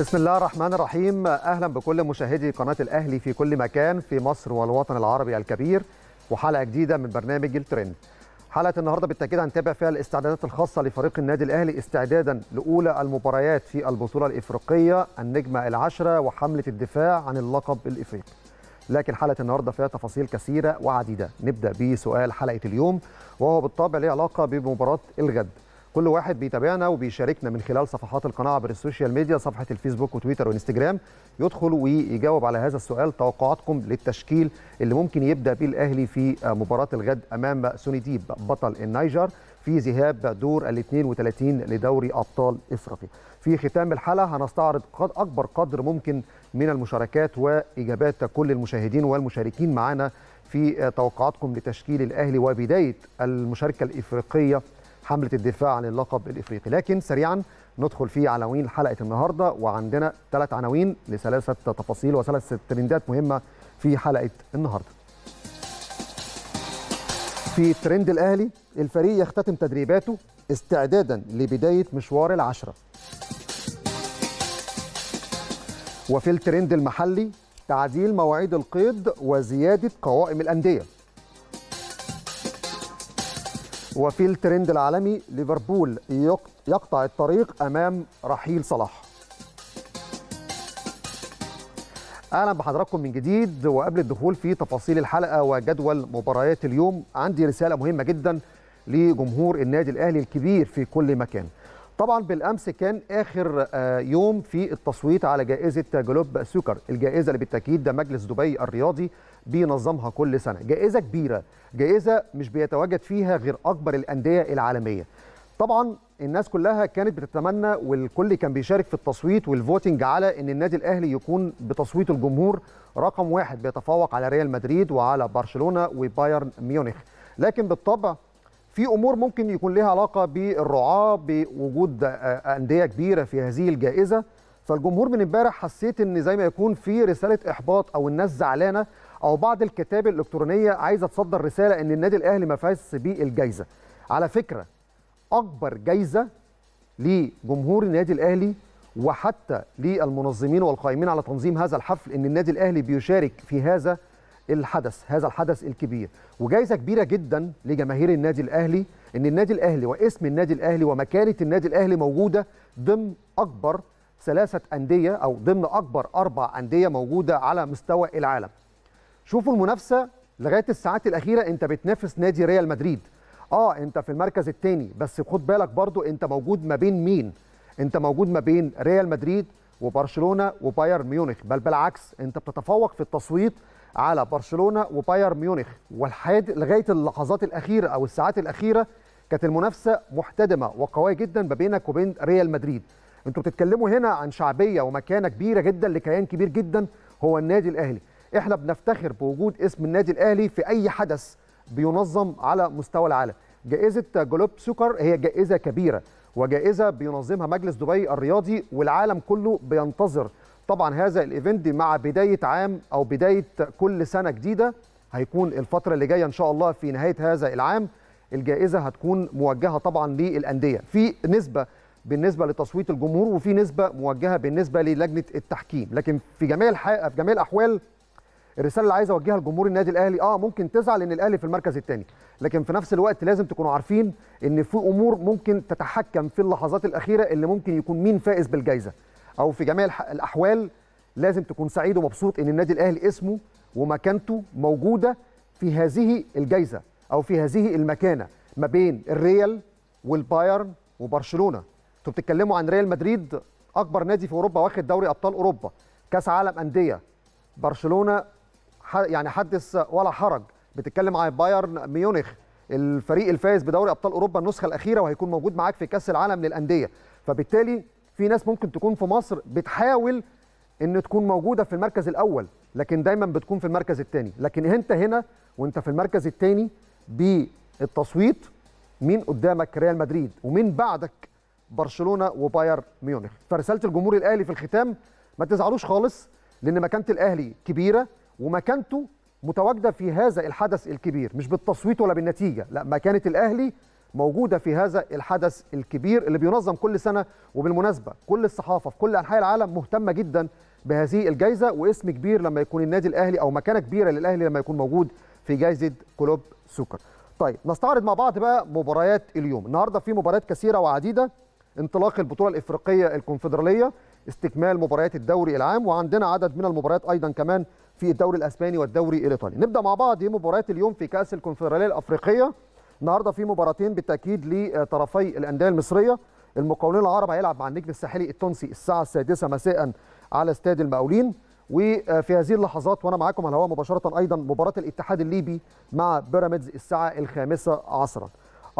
بسم الله الرحمن الرحيم اهلا بكل مشاهدي قناه الاهلي في كل مكان في مصر والوطن العربي الكبير وحلقه جديده من برنامج الترند حلقه النهارده بالتاكيد هنتابع فيها الاستعدادات الخاصه لفريق النادي الاهلي استعدادا لاولى المباريات في البطوله الافريقيه النجمه العشره وحمله الدفاع عن اللقب الافريقي لكن حلقه النهارده فيها تفاصيل كثيره وعديده نبدا بسؤال حلقه اليوم وهو بالطبع له علاقه بمباراه الغد كل واحد بيتابعنا وبيشاركنا من خلال صفحات القناه عبر السوشيال ميديا صفحه الفيسبوك وتويتر وانستجرام يدخل ويجاوب على هذا السؤال توقعاتكم للتشكيل اللي ممكن يبدا به الاهلي في مباراه الغد امام سوني ديب بطل النيجر في ذهاب دور ال 32 لدوري ابطال افريقيا. في ختام الحلقه هنستعرض قد اكبر قدر ممكن من المشاركات واجابات كل المشاهدين والمشاركين معنا في توقعاتكم لتشكيل الاهلي وبدايه المشاركه الافريقيه حملة الدفاع عن اللقب الإفريقي لكن سريعا ندخل في عناوين حلقة النهاردة وعندنا ثلاث عناوين لثلاثة تفاصيل وثلاث ترندات مهمة في حلقة النهاردة في ترند الأهلي الفريق يختتم تدريباته استعدادا لبداية مشوار العشرة وفي الترند المحلي تعديل مواعيد القيد وزيادة قوائم الأندية وفي الترند العالمي ليفربول يقطع الطريق امام رحيل صلاح اهلا بحضراتكم من جديد وقبل الدخول في تفاصيل الحلقه وجدول مباريات اليوم عندي رساله مهمه جدا لجمهور النادي الاهلي الكبير في كل مكان طبعا بالامس كان اخر آه، يوم في التصويت على جائزه جلوب سوكر الجائزه اللي بالتاكيد ده مجلس دبي الرياضي بينظمها كل سنه جائزه كبيره جائزه مش بيتواجد فيها غير اكبر الانديه العالميه طبعا الناس كلها كانت بتتمنى والكل كان بيشارك في التصويت والفوتنج على ان النادي الاهلي يكون بتصويت الجمهور رقم واحد بيتفوق على ريال مدريد وعلى برشلونه وبايرن ميونخ لكن بالطبع في امور ممكن يكون لها علاقه بالرعاه بوجود آه، انديه كبيره في هذه الجائزه فالجمهور من امبارح حسيت ان زي ما يكون في رساله احباط او الناس زعلانه او بعض الكتاب الالكترونيه عايزه تصدر رساله ان النادي الاهلي ما فازش بالجائزه على فكره اكبر جائزه لجمهور النادي الاهلي وحتى للمنظمين والقائمين على تنظيم هذا الحفل ان النادي الاهلي بيشارك في هذا الحدث هذا الحدث الكبير وجائزه كبيره جدا لجماهير النادي الاهلي ان النادي الاهلي واسم النادي الاهلي ومكانه النادي الاهلي موجوده ضمن اكبر ثلاثه انديه او ضمن اكبر اربع انديه موجوده على مستوى العالم شوفوا المنافسه لغايه الساعات الاخيره انت بتنافس نادي ريال مدريد اه انت في المركز الثاني بس خد بالك برضو انت موجود ما بين مين انت موجود ما بين ريال مدريد وبرشلونه وبايرن ميونخ بل بالعكس انت بتتفوق في التصويت على برشلونه وبايرن ميونخ والحاد لغايه اللحظات الاخيره او الساعات الاخيره كانت المنافسه محتدمه وقويه جدا ما بينك وبين ريال مدريد انتوا بتتكلموا هنا عن شعبيه ومكانه كبيره جدا لكيان كبير جدا هو النادي الاهلي احنا بنفتخر بوجود اسم النادي الاهلي في اي حدث بينظم على مستوى العالم جائزه جلوب سكر هي جائزه كبيره وجائزه بينظمها مجلس دبي الرياضي والعالم كله بينتظر طبعا هذا الايفنت مع بدايه عام او بدايه كل سنه جديده هيكون الفتره اللي جايه ان شاء الله في نهايه هذا العام الجائزه هتكون موجهه طبعا للانديه في نسبه بالنسبه لتصويت الجمهور وفي نسبه موجهه بالنسبه للجنه التحكيم لكن في جميع في جميع الاحوال الرساله اللي عايز اوجهها لجمهور النادي الاهلي اه ممكن تزعل ان الاهلي في المركز الثاني لكن في نفس الوقت لازم تكونوا عارفين ان في امور ممكن تتحكم في اللحظات الاخيره اللي ممكن يكون مين فائز بالجائزه او في جميع الاحوال لازم تكون سعيد ومبسوط ان النادي الاهلي اسمه ومكانته موجوده في هذه الجائزه او في هذه المكانه ما بين الريال والبايرن وبرشلونه انتوا بتتكلموا عن ريال مدريد اكبر نادي في اوروبا واخد دوري ابطال اوروبا كاس عالم انديه برشلونه يعني حدث ولا حرج بتتكلم عن بايرن ميونخ الفريق الفائز بدوري ابطال اوروبا النسخه الاخيره وهيكون موجود معاك في كاس العالم للانديه فبالتالي في ناس ممكن تكون في مصر بتحاول ان تكون موجوده في المركز الاول لكن دايما بتكون في المركز الثاني لكن انت هنا وانت في المركز الثاني بالتصويت مين قدامك ريال مدريد ومين بعدك برشلونه وباير ميونخ فرساله الجمهور الاهلي في الختام ما تزعلوش خالص لان مكانه الاهلي كبيره ومكانته متواجده في هذا الحدث الكبير مش بالتصويت ولا بالنتيجه لا مكانه الاهلي موجوده في هذا الحدث الكبير اللي بينظم كل سنه وبالمناسبه كل الصحافه في كل انحاء العالم مهتمه جدا بهذه الجائزه واسم كبير لما يكون النادي الاهلي او مكانه كبيره للاهلي لما يكون موجود في جائزه كلوب سوكر. طيب نستعرض مع بعض بقى مباريات اليوم، النهارده في مباريات كثيره وعديده انطلاق البطوله الافريقيه الكونفدراليه استكمال مباريات الدوري العام وعندنا عدد من المباريات ايضا كمان في الدوري الاسباني والدوري الايطالي نبدا مع بعض مباريات اليوم في كاس الكونفدراليه الافريقيه النهارده في مباراتين بالتاكيد لطرفي الانديه المصريه المقاولين العرب هيلعب مع النجم الساحلي التونسي الساعه السادسة مساء على استاد المقاولين وفي هذه اللحظات وانا معاكم على الهواء مباشره ايضا مباراه الاتحاد الليبي مع بيراميدز الساعه الخامسة عصرا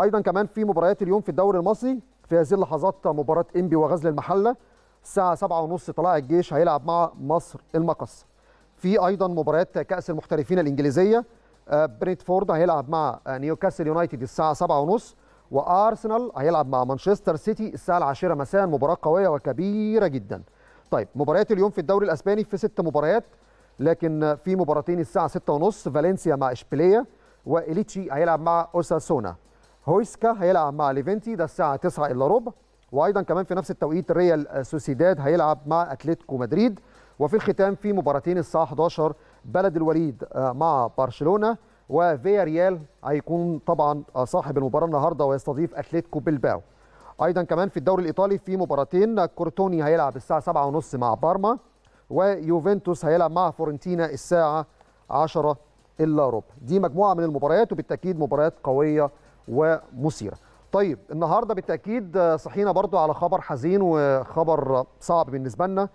ايضا كمان في مباريات اليوم في الدوري المصري في هذه اللحظات مباراه انبي وغزل المحله الساعه 7:30 طلائع الجيش هيلعب مع مصر المقص في ايضا مباراه كاس المحترفين الانجليزيه آه، برينتفورد هيلعب مع آه، نيوكاسل يونايتد الساعه 7:30 وارسنال هيلعب مع مانشستر سيتي الساعه 10 مساء مباراه قويه وكبيره جدا طيب مباريات اليوم في الدوري الاسباني في ست مباريات لكن في مباراتين الساعه 6:30 فالنسيا مع اشبيليه واليتشي هيلعب مع اوساسونا هويسكا هيلعب مع ليفنتي ده الساعه 9 الا ربع وايضا كمان في نفس التوقيت ريال سوسيداد هيلعب مع اتلتيكو مدريد وفي الختام في مباراتين الساعه 11 بلد الوليد آه، مع برشلونه وفيا ريال هيكون طبعا صاحب المباراه النهارده ويستضيف اتلتيكو بلباو ايضا كمان في الدوري الايطالي في مباراتين كورتوني هيلعب الساعه 7:30 مع بارما ويوفنتوس هيلعب مع فورنتينا الساعه 10 الا ربع دي مجموعه من المباريات وبالتاكيد مباريات قويه ومثيره طيب النهارده بالتاكيد صحينا برضو على خبر حزين وخبر صعب بالنسبه لنا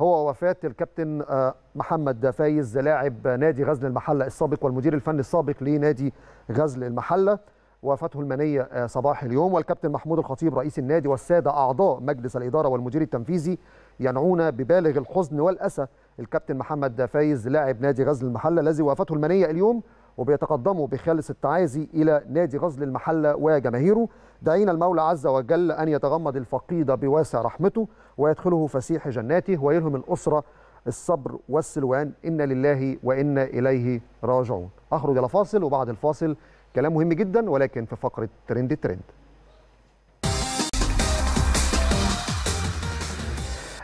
هو وفاه الكابتن آه، محمد فايز لاعب نادي غزل المحله السابق والمدير الفني السابق لنادي غزل المحله وفاته المنيه آه، صباح اليوم والكابتن محمود الخطيب رئيس النادي والساده اعضاء مجلس الاداره والمدير التنفيذي ينعون ببالغ الحزن والاسى الكابتن محمد فايز لاعب نادي غزل المحله الذي وافته المنيه اليوم وبيتقدموا بخالص التعازي إلى نادي غزل المحلة وجماهيره دعينا المولى عز وجل أن يتغمد الفقيد بواسع رحمته ويدخله فسيح جناته ويلهم الأسرة الصبر والسلوان إن لله وإنا إليه راجعون أخرج إلى فاصل وبعد الفاصل كلام مهم جدا ولكن في فقرة ترند الترند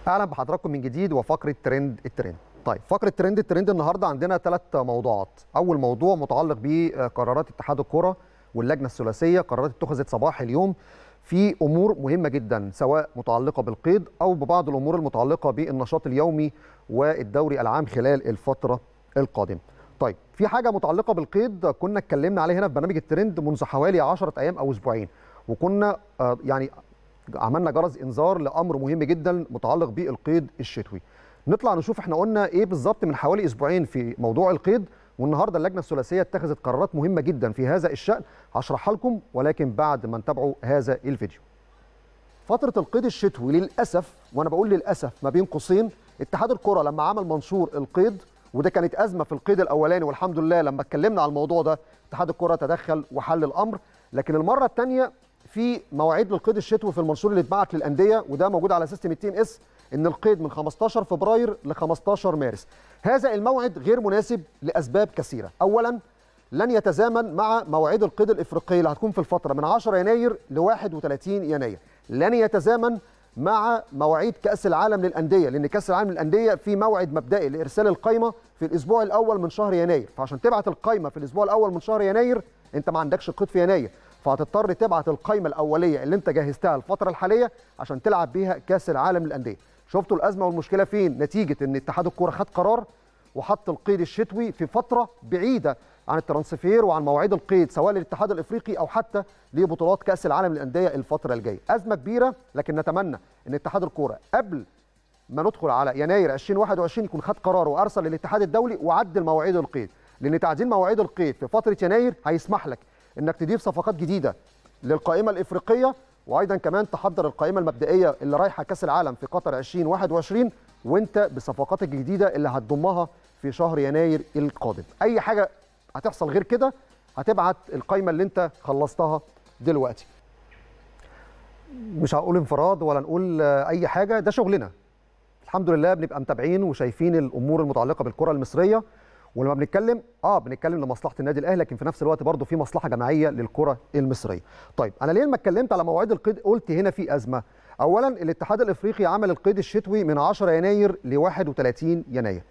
أهلا بحضراتكم من جديد وفقرة ترند الترند طيب فقره ترند الترند النهارده عندنا ثلاث موضوعات اول موضوع متعلق بقرارات اتحاد الكره واللجنه الثلاثيه قرارات اتخذت صباح اليوم في امور مهمه جدا سواء متعلقه بالقيد او ببعض الامور المتعلقه بالنشاط اليومي والدوري العام خلال الفتره القادمه طيب في حاجه متعلقه بالقيد كنا اتكلمنا عليها هنا في برنامج الترند منذ حوالي 10 ايام او اسبوعين وكنا آه، يعني عملنا جرس انذار لامر مهم جدا متعلق بالقيد الشتوي نطلع نشوف احنا قلنا ايه بالظبط من حوالي اسبوعين في موضوع القيد والنهارده اللجنه الثلاثيه اتخذت قرارات مهمه جدا في هذا الشان هشرحها لكم ولكن بعد ما نتابعوا هذا الفيديو فتره القيد الشتوي للاسف وانا بقول للاسف ما بين قوسين اتحاد الكره لما عمل منشور القيد وده كانت ازمه في القيد الاولاني والحمد لله لما اتكلمنا على الموضوع ده اتحاد الكره تدخل وحل الامر لكن المره الثانيه في مواعيد للقيد الشتوي في المنشور اللي اتبعت للانديه وده موجود على سيستم التي ام اس ان القيد من 15 فبراير ل 15 مارس هذا الموعد غير مناسب لاسباب كثيره اولا لن يتزامن مع مواعيد القيد الافريقيه اللي هتكون في الفتره من 10 يناير ل 31 يناير لن يتزامن مع مواعيد كاس العالم للانديه لان كاس العالم للانديه في موعد مبدئي لارسال القائمه في الاسبوع الاول من شهر يناير فعشان تبعت القائمه في الاسبوع الاول من شهر يناير انت ما عندكش قيد في يناير فهتضطر تبعت القايمه الاوليه اللي انت جهزتها الفتره الحاليه عشان تلعب بيها كاس العالم للانديه شفتوا الازمه والمشكله فين نتيجه ان اتحاد الكوره خد قرار وحط القيد الشتوي في فتره بعيده عن الترانسفير وعن مواعيد القيد سواء للاتحاد الافريقي او حتى لبطولات كاس العالم للانديه الفتره الجايه ازمه كبيره لكن نتمنى ان اتحاد الكوره قبل ما ندخل على يناير 2021 يكون خد قرار وارسل للاتحاد الدولي وعدل مواعيد القيد لان تعديل مواعيد القيد في فتره يناير هيسمح لك انك تضيف صفقات جديده للقائمه الافريقيه وايضا كمان تحضر القائمه المبدئيه اللي رايحه كاس العالم في قطر 2021 وانت بالصفقات الجديده اللي هتضمها في شهر يناير القادم اي حاجه هتحصل غير كده هتبعت القائمه اللي انت خلصتها دلوقتي مش هقول انفراد ولا نقول اي حاجه ده شغلنا الحمد لله بنبقى متابعين وشايفين الامور المتعلقه بالكره المصريه ولما بنتكلم اه بنتكلم لمصلحه النادي الاهلي لكن في نفس الوقت برضه في مصلحه جماعيه للكره المصريه. طيب انا ليه لما اتكلمت على مواعيد القيد قلت هنا في ازمه؟ اولا الاتحاد الافريقي عمل القيد الشتوي من 10 يناير ل 31 يناير.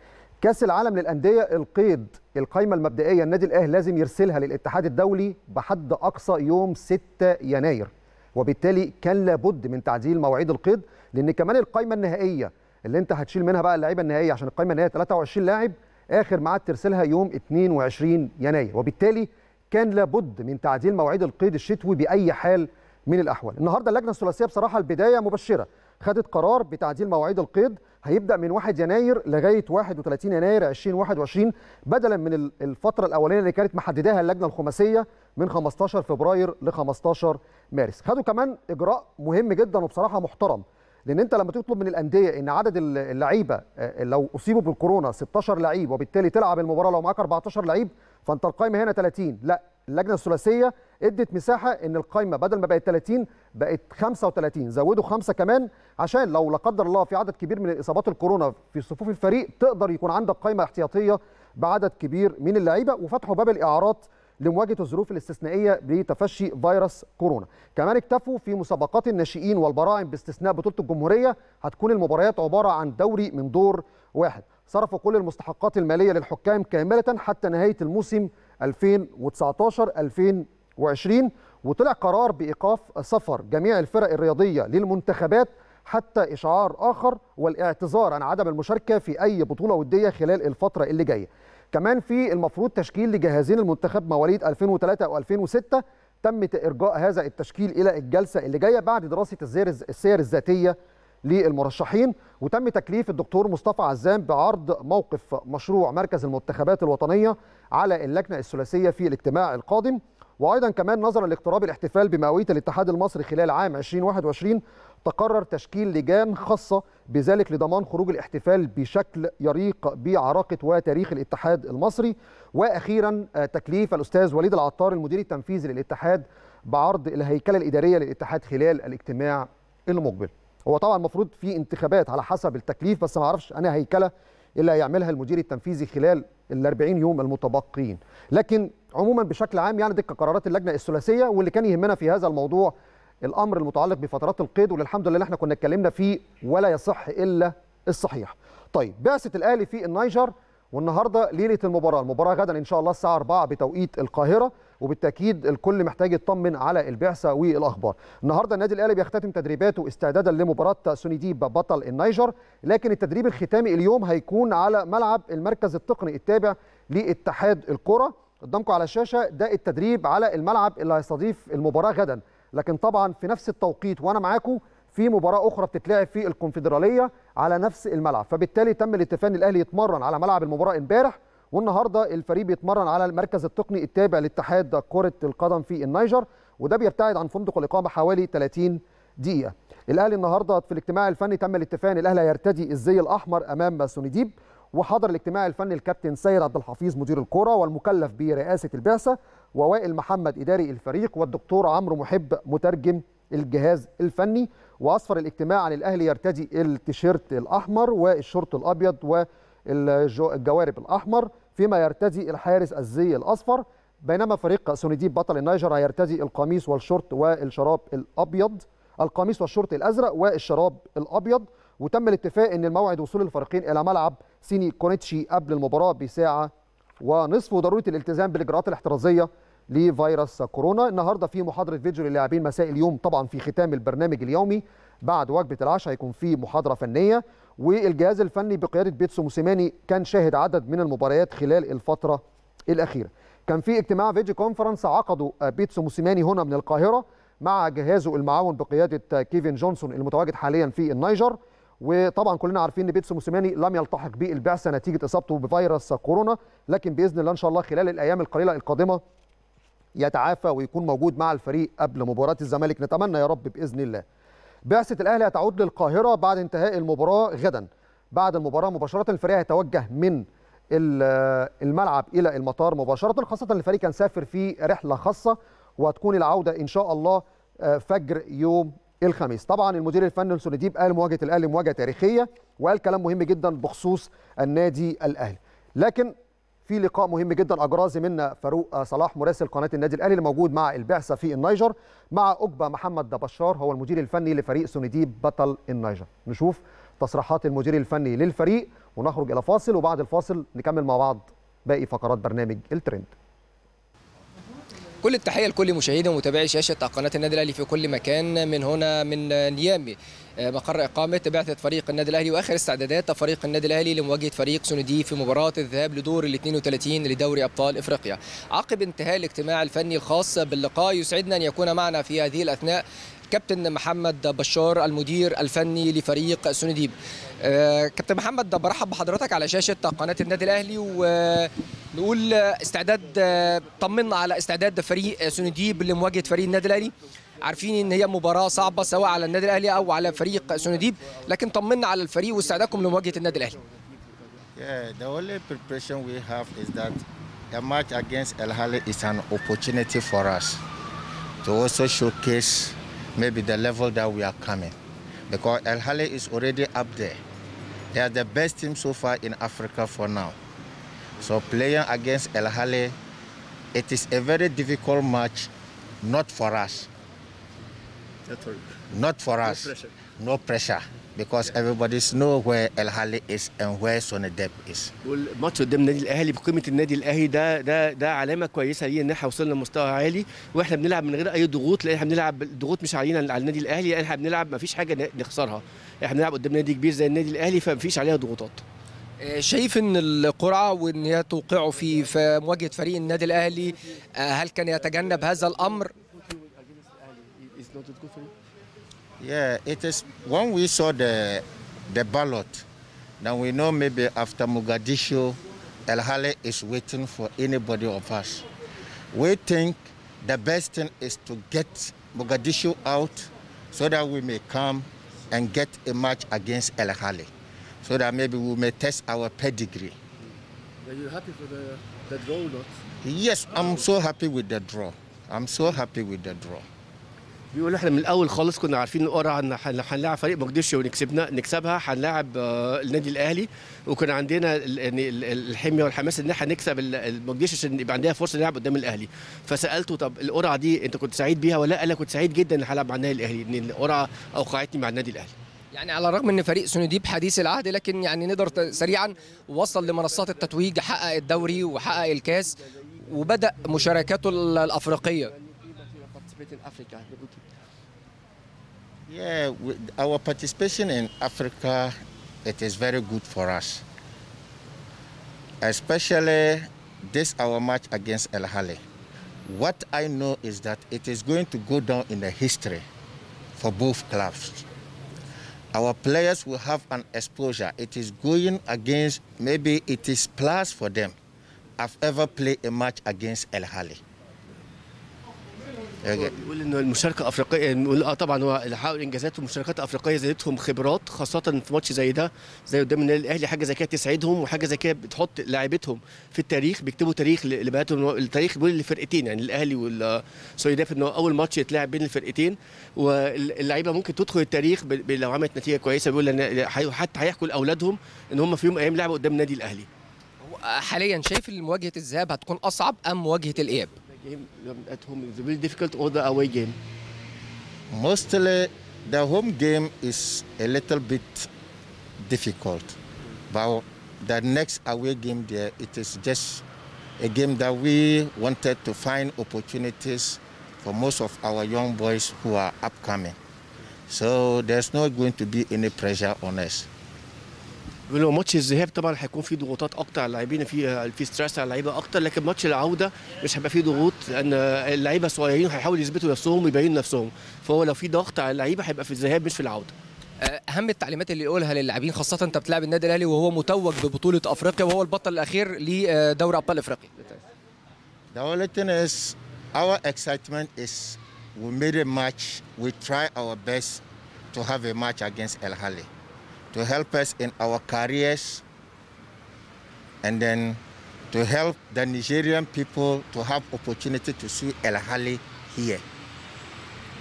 كاس العالم للانديه القيد القائمه المبدئيه النادي الاهلي لازم يرسلها للاتحاد الدولي بحد اقصى يوم 6 يناير وبالتالي كان لابد من تعديل مواعيد القيد لان كمان القائمه النهائيه اللي انت هتشيل منها بقى اللعيبه النهائيه عشان القائمه النهائيه 23 لاعب اخر ميعاد ترسلها يوم 22 يناير وبالتالي كان لابد من تعديل مواعيد القيد الشتوي باي حال من الاحوال النهارده اللجنه الثلاثيه بصراحه البدايه مبشره خدت قرار بتعديل مواعيد القيد هيبدا من 1 يناير لغايه 31 يناير 2021 بدلا من الفتره الاولانيه اللي كانت محدداها اللجنه الخماسيه من 15 فبراير ل 15 مارس خدوا كمان اجراء مهم جدا وبصراحه محترم لان انت لما تطلب من الانديه ان عدد اللعيبه آه، لو اصيبوا بالكورونا 16 لعيب وبالتالي تلعب المباراه لو معاك 14 لعيب فانت القائمه هنا 30 لا اللجنه الثلاثيه ادت مساحه ان القائمه بدل ما بقت 30 بقت 35 زودوا خمسه كمان عشان لو لا قدر الله في عدد كبير من اصابات الكورونا في صفوف الفريق تقدر يكون عندك قائمه احتياطيه بعدد كبير من اللعيبه وفتحوا باب الاعارات لمواجهه الظروف الاستثنائيه لتفشي فيروس كورونا كمان اكتفوا في مسابقات الناشئين والبراعم باستثناء بطوله الجمهوريه هتكون المباريات عباره عن دوري من دور واحد صرفوا كل المستحقات الماليه للحكام كامله حتى نهايه الموسم 2019 2020 وطلع قرار بايقاف سفر جميع الفرق الرياضيه للمنتخبات حتى اشعار اخر والاعتذار عن عدم المشاركه في اي بطوله وديه خلال الفتره اللي جايه كمان في المفروض تشكيل لجهازين المنتخب مواليد 2003 و2006 تم ارجاء هذا التشكيل الى الجلسه اللي جايه بعد دراسه السير الذاتيه للمرشحين وتم تكليف الدكتور مصطفى عزام بعرض موقف مشروع مركز المنتخبات الوطنيه على اللجنه الثلاثيه في الاجتماع القادم وايضا كمان نظرا لاقتراب الاحتفال بمئويه الاتحاد المصري خلال عام 2021 تقرر تشكيل لجان خاصه بذلك لضمان خروج الاحتفال بشكل يليق بعراقه وتاريخ الاتحاد المصري واخيرا آه، تكليف الاستاذ وليد العطار المدير التنفيذي للاتحاد بعرض الهيكله الاداريه للاتحاد خلال الاجتماع المقبل هو طبعا المفروض في انتخابات على حسب التكليف بس ما اعرفش انا هيكله اللي هيعملها المدير التنفيذي خلال ال 40 يوم المتبقين لكن عموما بشكل عام يعني دي قرارات اللجنه الثلاثيه واللي كان يهمنا في هذا الموضوع الامر المتعلق بفترات القيد واللي الحمد لله احنا كنا اتكلمنا فيه ولا يصح الا الصحيح. طيب بعثه الاهلي في النيجر والنهارده ليله المباراه، المباراه غدا ان شاء الله الساعه 4 بتوقيت القاهره وبالتاكيد الكل محتاج يطمن على البعثه والاخبار. النهارده النادي الاهلي بيختتم تدريباته استعدادا لمباراه سونيديب بطل النيجر، لكن التدريب الختامي اليوم هيكون على ملعب المركز التقني التابع لاتحاد الكره قدامكم على الشاشه ده التدريب على الملعب اللي هيستضيف المباراه غدا لكن طبعا في نفس التوقيت وانا معاكم في مباراه اخرى بتتلعب في الكونفدراليه على نفس الملعب فبالتالي تم الاتفاق ان الاهلي يتمرن على ملعب المباراه امبارح والنهارده الفريق بيتمرن على المركز التقني التابع لاتحاد كره القدم في النيجر وده بيبتعد عن فندق الاقامه حوالي 30 دقيقه الاهلي النهارده في الاجتماع الفني تم الاتفاق ان الاهلي هيرتدي الزي الاحمر امام سونيديب وحضر الاجتماع الفني الكابتن سيد عبد الحفيظ مدير الكرة والمكلف برئاسة البعثة ووائل محمد إداري الفريق والدكتور عمرو محب مترجم الجهاز الفني وأصفر الاجتماع عن الأهلي يرتدي التيشيرت الأحمر والشورت الأبيض والجوارب الأحمر فيما يرتدي الحارس الزي الأصفر بينما فريق سونيديب بطل النيجر هيرتدي القميص والشورت والشراب الأبيض القميص والشورت الأزرق والشراب الأبيض وتم الاتفاق أن الموعد وصول الفريقين إلى ملعب سيني كونيتشي قبل المباراه بساعه ونصف وضروره الالتزام بالاجراءات الاحترازيه لفيروس كورونا النهارده في محاضره فيديو للاعبين مساء اليوم طبعا في ختام البرنامج اليومي بعد وجبه العشاء هيكون في محاضره فنيه والجهاز الفني بقياده بيتسو موسيماني كان شاهد عدد من المباريات خلال الفتره الاخيره كان في اجتماع فيديو كونفرنس عقده بيتسو موسيماني هنا من القاهره مع جهازه المعاون بقياده كيفن جونسون المتواجد حاليا في النيجر وطبعا كلنا عارفين ان بيتسو موسيماني لم يلتحق بالبعثه نتيجه اصابته بفيروس كورونا لكن باذن الله ان شاء الله خلال الايام القليله القادمه يتعافى ويكون موجود مع الفريق قبل مباراه الزمالك نتمنى يا رب باذن الله. بعثه الاهلي هتعود للقاهره بعد انتهاء المباراه غدا. بعد المباراه مباشره الفريق هيتوجه من آه، الملعب الى المطار مباشره خاصه الفريق هنسافر في رحله خاصه وهتكون العوده ان شاء الله آه، فجر يوم الخميس طبعا المدير الفني لسون ديب قال مواجهه الاهلي مواجهه تاريخيه وقال كلام مهم جدا بخصوص النادي الاهلي لكن في لقاء مهم جدا اجراه زميلنا فاروق صلاح مراسل قناه النادي الاهلي الموجود مع البعثه في النيجر مع اقبه محمد دبشار هو المدير الفني لفريق سونديب بطل النيجر نشوف تصريحات المدير الفني للفريق ونخرج الى فاصل وبعد الفاصل نكمل مع بعض باقي فقرات برنامج الترند كل التحيه لكل مشاهدي ومتابعي شاشه قناه النادي الاهلي في كل مكان من هنا من نيامي آه، مقر اقامه بعثه فريق النادي الاهلي واخر استعدادات فريق النادي الاهلي لمواجهه فريق سوندي في مباراه الذهاب لدور ال 32 لدوري ابطال افريقيا. عقب انتهاء الاجتماع الفني الخاص باللقاء يسعدنا ان يكون معنا في هذه الاثناء كابتن محمد بشار المدير الفني لفريق سونديب آه، كابتن محمد برحب بحضرتك على شاشه قناه النادي الاهلي ونقول استعداد آه، طمنا على استعداد فريق سونديب لمواجهه فريق النادي الاهلي عارفين ان هي مباراه صعبه سواء على النادي الاهلي او على فريق سونديب لكن طمنا على الفريق واستعدادكم لمواجهه النادي الاهلي Yeah, the only preparation we have is that a match against El Hale is an opportunity for us to also showcase maybe the level that we are coming. Because El Hale is already up there. They are the best team so far in Africa for now. So playing against El Hale, it is a very difficult match, not for us. Not for us. No no pressure because everybody knows where El Hali is and where Sonedep is. الماتش قدام النادي الاهلي بقيمه النادي الاهلي ده ده ده علامه كويسه ليه ان احنا وصلنا لمستوى عالي واحنا بنلعب من غير اي ضغوط لان احنا بنلعب الضغوط مش علينا على النادي الاهلي يعني احنا بنلعب ما فيش حاجه نخسرها احنا بنلعب قدام نادي كبير زي النادي الاهلي فما فيش عليها ضغوطات. آه، شايف ان القرعه وان هي توقعه في مواجهه فريق النادي الاهلي آه، هل كان يتجنب هذا الامر؟ Yeah, it is. When we saw the the ballot, then we know maybe after Mogadishu, El Hale is waiting for anybody of us. We think the best thing is to get Mogadishu out so that we may come and get a match against El Hale, so that maybe we may test our pedigree. Are you happy for the, the draw not? Yes, I'm so happy with the draw. I'm so happy with the draw. بيقول احنا من الاول خالص كنا عارفين القرعه ان احنا هنلاعب فريق مقدشي ونكسبنا نكسبها هنلاعب آه، النادي الاهلي وكان عندنا يعني الحميه والحماس ان احنا نكسب المقدشي عشان يبقى عندنا فرصه نلعب قدام الاهلي فسالته طب القرعه دي انت كنت سعيد بيها ولا قال لك كنت سعيد جدا ان هلعب مع النادي الاهلي ان القرعه اوقعتني مع النادي الاهلي يعني على الرغم ان فريق سنوديب حديث العهد لكن يعني نقدر سريعا وصل لمنصات التتويج حقق الدوري وحقق الكاس وبدا مشاركاته الافريقيه participate in Africa? Yeah, our participation in Africa, it is very good for us. Especially this our match against El Hale. What I know is that it is going to go down in the history for both clubs. Our players will have an exposure. It is going against, maybe it is plus for them. I've ever played a match against El Hale. بيقول انه المشاركه الافريقيه نقول يعني اه طبعا هو اللي حقق انجازات مشاركات افريقيه زادتهم خبرات خاصه في ماتش زي ده زي قدام النادي الاهلي حاجه زي كده تسعدهم وحاجه زي كده بتحط لاعبتهم في التاريخ بيكتبوا تاريخ لبناتهم التاريخ بيقول للفرقتين يعني الاهلي والسويداف ان هو اول ماتش يتلعب بين الفرقتين واللعيبه ممكن تدخل التاريخ لو عملت نتيجه كويسه بيقول ان حتى هيحكوا لاولادهم ان هم في يوم ايام لعبوا قدام النادي الاهلي حاليا شايف مواجهه الذهاب هتكون اصعب ام مواجهه الاياب game um, at home is very difficult or the away game? Mostly the home game is a little bit difficult. But the next away game there, it is just a game that we wanted to find opportunities for most of our young boys who are upcoming. So there's not going to be any pressure on us. لو ماتش الذهاب طبعا هيكون في ضغوطات اكتر على اللاعبين في في ستريس على اللعيبه اكتر لكن ماتش العوده مش هيبقى فيه ضغوط لان اللعيبه صغيرين هيحاولوا يثبتوا نفسهم ويبينوا نفسهم فهو لو في ضغط على اللعيبه هيبقى في الذهاب مش في العوده أه، اهم التعليمات اللي يقولها للاعبين خاصه انت بتلعب النادي الاهلي وهو متوج ببطوله افريقيا وهو البطل الاخير لدوري ابطال افريقيا The only thing is our excitement is we made a match we try our best to have a match against El Hali to help us in our careers and then to help the Nigerian people to have opportunity to see El Hali here.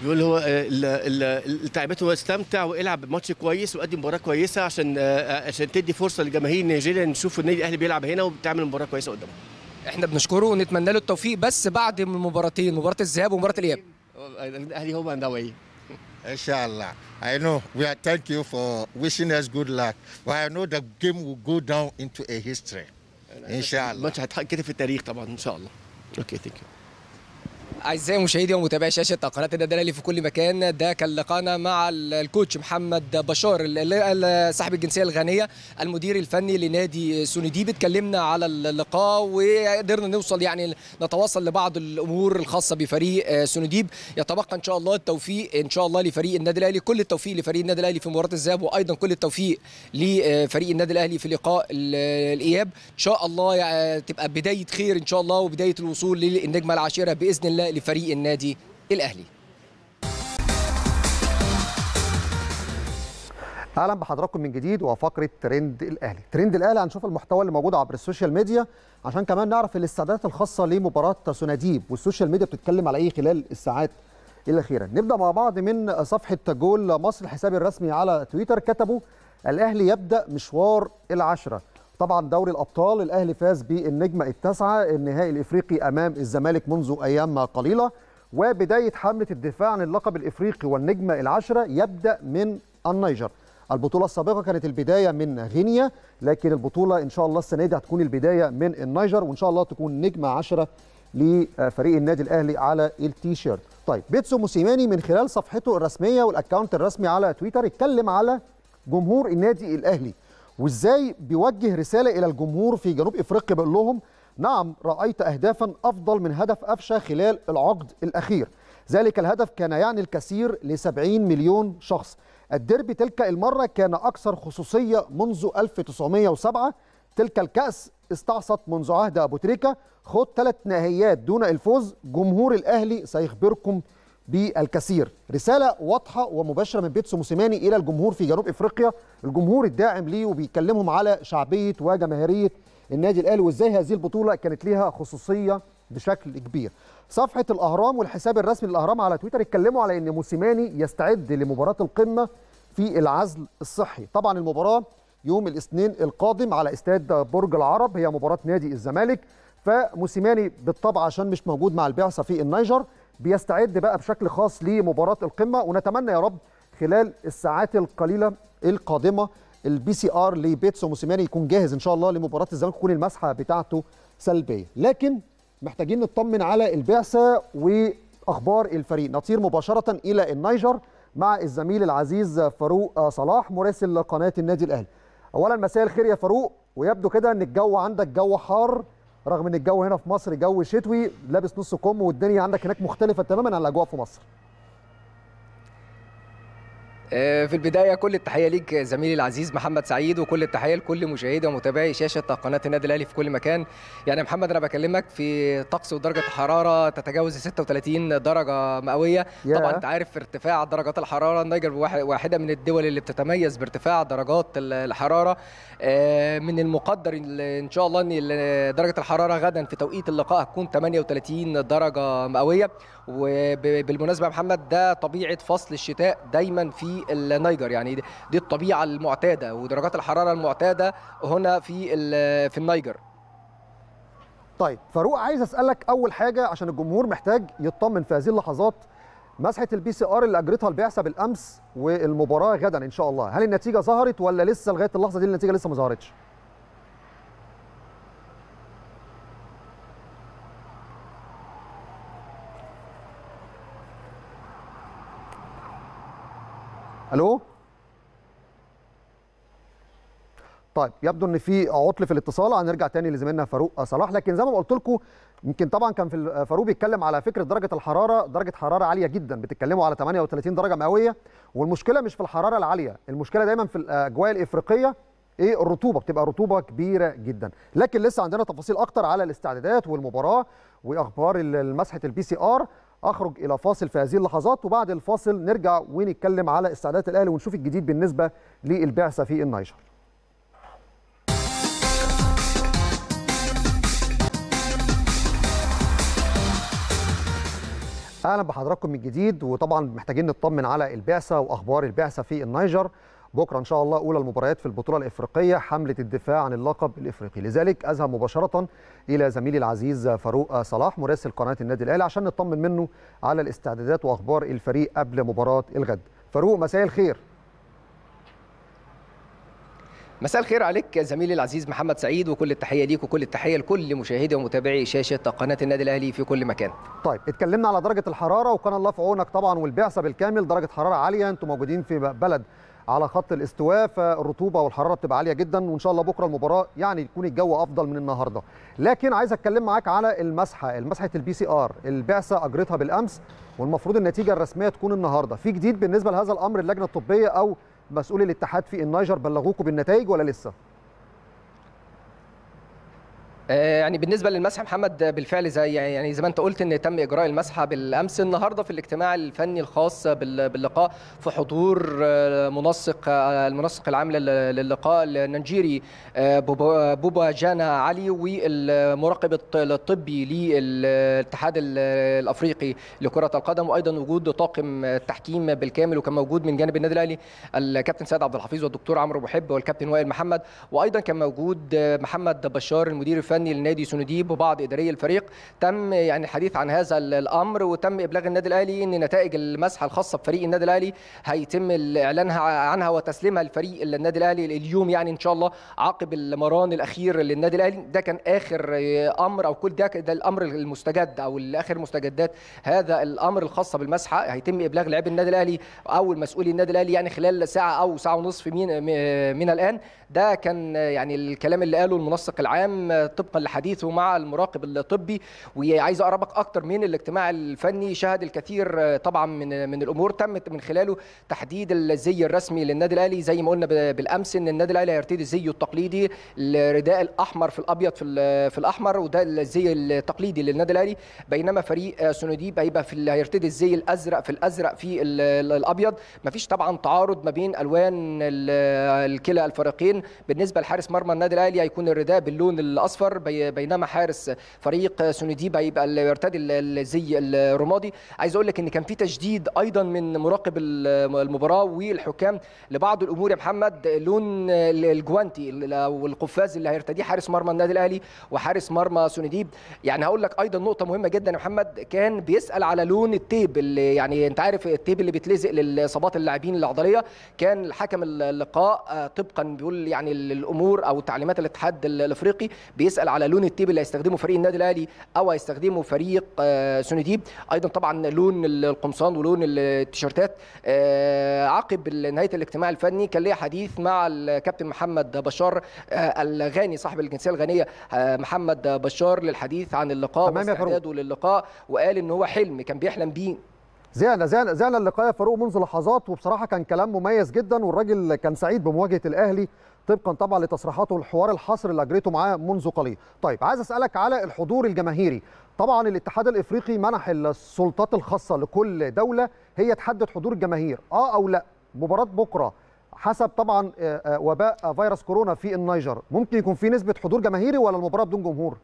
يقول هو آه، اللي تعبته هو استمتع والعب ماتش كويس وقدم مباراه كويسه عشان آه، آه، عشان تدي فرصه للجماهير النيجيريه نشوف النادي الاهلي بيلعب هنا وبتعمل مباراه كويسه قدامه. احنا بنشكره ونتمنى له التوفيق بس بعد مباراتين مباراه الذهاب ومباراه الاياب. الاهلي هو عندها ايه؟ Inshallah. I know we are thank you for wishing us good luck. But I know the game will go down into a history. Inshallah, Okay, thank you. اعزائي مشاهدي ومتابعي شاشه قناه النادي الاهلي في كل مكان ده كان لقانا مع الكوتش محمد بشار صاحب الجنسيه الغانيه المدير الفني لنادي سونديب اتكلمنا على اللقاء وقدرنا نوصل يعني نتواصل لبعض الامور الخاصه بفريق آه، سونديب يتبقى ان شاء الله التوفيق ان شاء الله لفريق النادي الاهلي كل التوفيق لفريق النادي الاهلي في مباراه الذهاب وايضا كل التوفيق لفريق آه، النادي الاهلي في لقاء الاياب ان شاء الله يعني تبقى بدايه خير ان شاء الله وبدايه الوصول للنجمه العاشره باذن الله لفريق النادي الأهلي اهلا بحضراتكم من جديد وفقره ترند الاهلي ترند الاهلي هنشوف المحتوى اللي موجود عبر السوشيال ميديا عشان كمان نعرف الاستعدادات الخاصه لمباراه سوناديب والسوشيال ميديا بتتكلم على ايه خلال الساعات الاخيره نبدا مع بعض من صفحه جول مصر الحساب الرسمي على تويتر كتبوا الاهلي يبدا مشوار العشره طبعا دوري الابطال الاهلي فاز بالنجمه التاسعه النهائي الافريقي امام الزمالك منذ ايام قليله وبدايه حمله الدفاع عن اللقب الافريقي والنجمه العشره يبدا من النيجر البطوله السابقه كانت البدايه من غينيا لكن البطوله ان شاء الله السنه دي هتكون البدايه من النيجر وان شاء الله تكون نجمه عشره لفريق النادي الاهلي على التيشيرت طيب بيتسو موسيماني من خلال صفحته الرسميه والاكونت الرسمي على تويتر اتكلم على جمهور النادي الاهلي وازاي بيوجه رساله الى الجمهور في جنوب افريقيا بيقول لهم نعم رايت اهدافا افضل من هدف قفشه خلال العقد الاخير ذلك الهدف كان يعني الكثير ل 70 مليون شخص الديربي تلك المره كان اكثر خصوصيه منذ 1907 تلك الكاس استعصت منذ عهد ابو تريكه خد ثلاث نهائيات دون الفوز جمهور الاهلي سيخبركم بالكثير رسالة واضحة ومباشرة من بيتسو موسيماني إلى الجمهور في جنوب إفريقيا الجمهور الداعم ليه وبيكلمهم على شعبية وجماهيرية النادي الأهلي وإزاي هذه البطولة كانت ليها خصوصية بشكل كبير صفحة الأهرام والحساب الرسمي للأهرام على تويتر اتكلموا على أن موسيماني يستعد لمباراة القمة في العزل الصحي طبعا المباراة يوم الاثنين القادم على استاد برج العرب هي مباراة نادي الزمالك فموسيماني بالطبع عشان مش موجود مع البعثة في النيجر بيستعد بقى بشكل خاص لمباراه القمه ونتمنى يا رب خلال الساعات القليله القادمه البي سي ار لبيتسو موسيماني يكون جاهز ان شاء الله لمباراه الزمالك تكون المسحه بتاعته سلبيه لكن محتاجين نطمن على البعثه واخبار الفريق نطير مباشره الى النيجر مع الزميل العزيز فاروق صلاح مراسل قناه النادي الاهلي اولا مساء الخير يا فاروق ويبدو كده ان الجو عندك جو حار رغم ان الجو هنا في مصر جو شتوي لابس نص كم والدنيا عندك هناك مختلفه تماما عن الاجواء في مصر آه، في البدايه كل التحيه ليك زميلي العزيز محمد سعيد وكل التحيه لكل مشاهدي ومتابعي شاشه قناه النادي الاهلي في كل مكان يعني محمد انا بكلمك في طقس ودرجه حراره تتجاوز 36 درجه مئويه yeah. طبعا انت عارف ارتفاع درجات الحراره النيجر واحده من الدول اللي بتتميز بارتفاع درجات الحراره آه، من المقدر ان شاء الله ان درجه الحراره غدا في توقيت اللقاء هتكون 38 درجه مئويه وبالمناسبه يا محمد ده طبيعه فصل الشتاء دايما في النيجر يعني دي الطبيعه المعتاده ودرجات الحراره المعتاده هنا في في النيجر طيب فاروق عايز اسالك اول حاجه عشان الجمهور محتاج يطمن في هذه اللحظات مسحه البي سي ار اللي اجرتها البعثه بالامس والمباراه غدا ان شاء الله هل النتيجه ظهرت ولا لسه لغايه اللحظه دي النتيجه لسه ما ظهرتش طيب يبدو ان في عطل في الاتصال هنرجع تاني لزميلنا فاروق صلاح لكن زي ما قلت لكم يمكن طبعا كان في فاروق بيتكلم على فكره درجه الحراره درجه حراره عاليه جدا بتتكلموا على 38 درجه مئويه والمشكله مش في الحراره العاليه المشكله دايما في الاجواء الافريقيه ايه الرطوبه بتبقى رطوبه كبيره جدا لكن لسه عندنا تفاصيل اكتر على الاستعدادات والمباراه واخبار مسحه البي سي ار اخرج الى فاصل في هذه اللحظات وبعد الفاصل نرجع ونتكلم على استعدادات الاهلي ونشوف الجديد بالنسبه للبعثه في النيجر اهلا بحضراتكم من جديد وطبعا محتاجين نطمن على البعثه واخبار البعثه في النيجر بكره ان شاء الله اولى المباريات في البطوله الافريقيه حمله الدفاع عن اللقب الافريقي لذلك اذهب مباشره الى زميلي العزيز فاروق صلاح مراسل قناه النادي الاهلي عشان نطمن منه على الاستعدادات واخبار الفريق قبل مباراه الغد فاروق مساء الخير مساء الخير عليك زميلي العزيز محمد سعيد وكل التحيه ليك وكل التحيه لكل مشاهدي ومتابعي شاشه قناه النادي الاهلي في كل مكان. طيب اتكلمنا على درجه الحراره وكان الله في عونك طبعا والبعثه بالكامل درجه حراره عاليه انتم موجودين في بلد على خط الاستواء فالرطوبه والحراره بتبقى عاليه جدا وان شاء الله بكره المباراه يعني يكون الجو افضل من النهارده لكن عايز اتكلم معاك على المسحه المسحه البي سي ار البعثه اجرتها بالامس والمفروض النتيجه الرسميه تكون النهارده في جديد بالنسبه لهذا الامر اللجنه الطبيه او مسؤولي الاتحاد في النيجر بلغوكم بالنتائج ولا لسه؟ آه، يعني بالنسبه للمسح محمد بالفعل زي يعني زي ما انت قلت ان تم اجراء المسح بالامس النهارده في الاجتماع الفني الخاص باللقاء في حضور آه، منسق آه، المنسق العام للقاء النيجيري بوبا جانا علي والمراقب الطبي للاتحاد الافريقي لكره القدم وايضا وجود طاقم التحكيم بالكامل وكان موجود من جانب النادي الاهلي الكابتن سيد عبد الحفيظ والدكتور عمرو محب والكابتن وائل محمد وايضا كان موجود محمد بشار المدير الفني الفني لنادي سنديب وبعض اداري الفريق تم يعني الحديث عن هذا الامر وتم ابلاغ النادي الاهلي ان نتائج المسحه الخاصه بفريق النادي الاهلي هيتم الاعلان عنها وتسليمها للفريق للنادي الاهلي اليوم يعني ان شاء الله عقب المران الاخير للنادي الاهلي ده كان اخر امر او كل ده ده الامر المستجد او اخر مستجدات هذا الامر الخاصه بالمسحه هيتم ابلاغ لاعبي النادي الاهلي او مسؤولي النادي الاهلي يعني خلال ساعه او ساعه ونصف من من الان ده كان يعني الكلام اللي قاله المنسق العام طبقا طبقا لحديثه مع المراقب الطبي وعايز اقربك اكتر من الاجتماع الفني شهد الكثير طبعا من من الامور تمت من خلاله تحديد الزي الرسمي للنادي الاهلي زي ما قلنا بالامس ان النادي الاهلي هيرتدي الزي التقليدي الرداء الاحمر في الابيض في في الاحمر وده الزي التقليدي للنادي الاهلي بينما فريق سونوديب هيبقى في هيرتدي الزي الازرق في الازرق في الابيض مفيش طبعا تعارض ما بين الوان الكلا الفريقين بالنسبه لحارس مرمى النادي الاهلي هيكون الرداء باللون الاصفر بينما حارس فريق سوندي هيبقى اللي يرتدي الزي الرمادي عايز اقول لك ان كان في تشديد ايضا من مراقب المباراه والحكام لبعض الامور يا محمد لون الجوانتي والقفاز اللي هيرتديه حارس مرمى النادي الاهلي وحارس مرمى سونيديب يعني هقول لك ايضا نقطه مهمه جدا يا محمد كان بيسال على لون التيب اللي يعني انت عارف التيب اللي بيتلزق لاصابات اللاعبين العضليه كان الحكم اللقاء آه، طبقا بيقول يعني الامور او تعليمات الاتحاد الافريقي بيسال بيسال على لون التيب اللي هيستخدمه فريق النادي الاهلي او هيستخدمه فريق آه، سونيديب ايضا طبعا لون القمصان ولون التيشيرتات آه، عقب نهايه الاجتماع الفني كان ليا حديث مع الكابتن محمد بشار آه، الغاني صاحب الجنسيه الغنيه محمد بشار للحديث عن اللقاء واستعداده للقاء وقال ان هو حلم كان بيحلم بيه زعل زعل زعل اللقاء يا فاروق منذ لحظات وبصراحه كان كلام مميز جدا والراجل كان سعيد بمواجهه الاهلي طبقا طبعا لتصريحاته والحوار الحصر اللي اجريته معاه منذ قليل. طيب عايز اسالك على الحضور الجماهيري، طبعا الاتحاد الافريقي منح السلطات الخاصه لكل دوله هي تحدد حضور الجماهير، اه او لا، مباراه بكره حسب طبعا آه، آه، وباء فيروس كورونا في النيجر، ممكن يكون في نسبه حضور جماهيري ولا المباراه بدون جمهور؟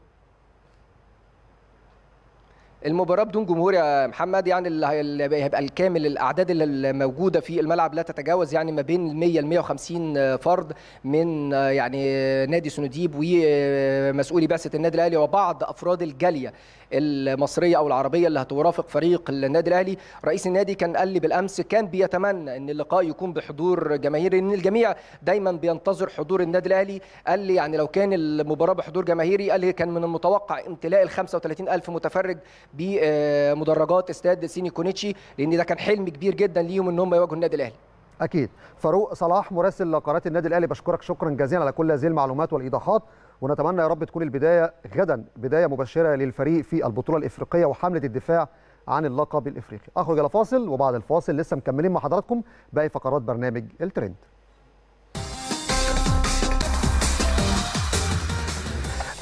المباراه بدون جمهور يا محمد يعني اللي هيبقى الكامل الاعداد اللي موجوده في الملعب لا تتجاوز يعني ما بين 100 ل 150 فرد من يعني نادي سنوديب ومسؤولي بعثه النادي الاهلي وبعض افراد الجاليه المصريه او العربيه اللي هترافق فريق النادي الاهلي رئيس النادي كان قال لي بالامس كان بيتمنى ان اللقاء يكون بحضور جماهيري ان الجميع دايما بينتظر حضور النادي الاهلي قال لي يعني لو كان المباراه بحضور جماهيري قال لي كان من المتوقع امتلاء ال 35000 متفرج بمدرجات استاد سيني كونيتشي لان ده كان حلم كبير جدا ليهم ان هم يواجهوا النادي الاهلي اكيد فاروق صلاح مراسل لقناه النادي الاهلي بشكرك شكرا جزيلا على كل هذه المعلومات والايضاحات ونتمنى يا رب تكون البدايه غدا بدايه مبشره للفريق في البطوله الافريقيه وحمله الدفاع عن اللقب الافريقي اخرج الى فاصل وبعد الفاصل لسه مكملين مع حضراتكم باقي فقرات برنامج الترند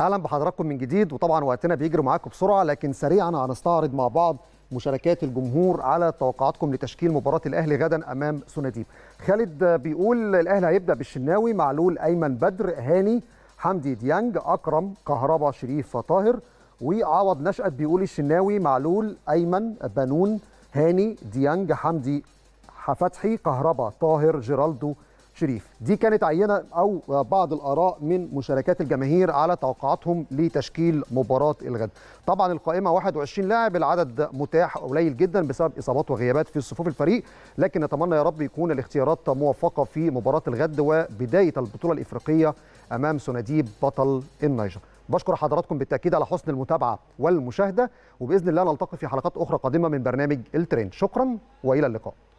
اهلا بحضراتكم من جديد وطبعا وقتنا بيجري معاكم بسرعه لكن سريعا هنستعرض مع بعض مشاركات الجمهور على توقعاتكم لتشكيل مباراه الاهلي غدا امام سوناديب خالد بيقول الاهلي هيبدا بالشناوي معلول ايمن بدر هاني حمدي ديانج اكرم كهربا شريف طاهر وعوض نشأت بيقول الشناوي معلول ايمن بنون هاني ديانج حمدي فتحي كهربا طاهر جيرالدو شريف دي كانت عينة أو بعض الآراء من مشاركات الجماهير على توقعاتهم لتشكيل مباراة الغد طبعا القائمة 21 لاعب العدد متاح قليل جدا بسبب إصابات وغيابات في صفوف الفريق لكن نتمنى يا رب يكون الاختيارات موفقة في مباراة الغد وبداية البطولة الإفريقية أمام سناديب بطل النيجر بشكر حضراتكم بالتأكيد على حسن المتابعة والمشاهدة وبإذن الله نلتقي في حلقات أخرى قادمة من برنامج الترند شكرا وإلى اللقاء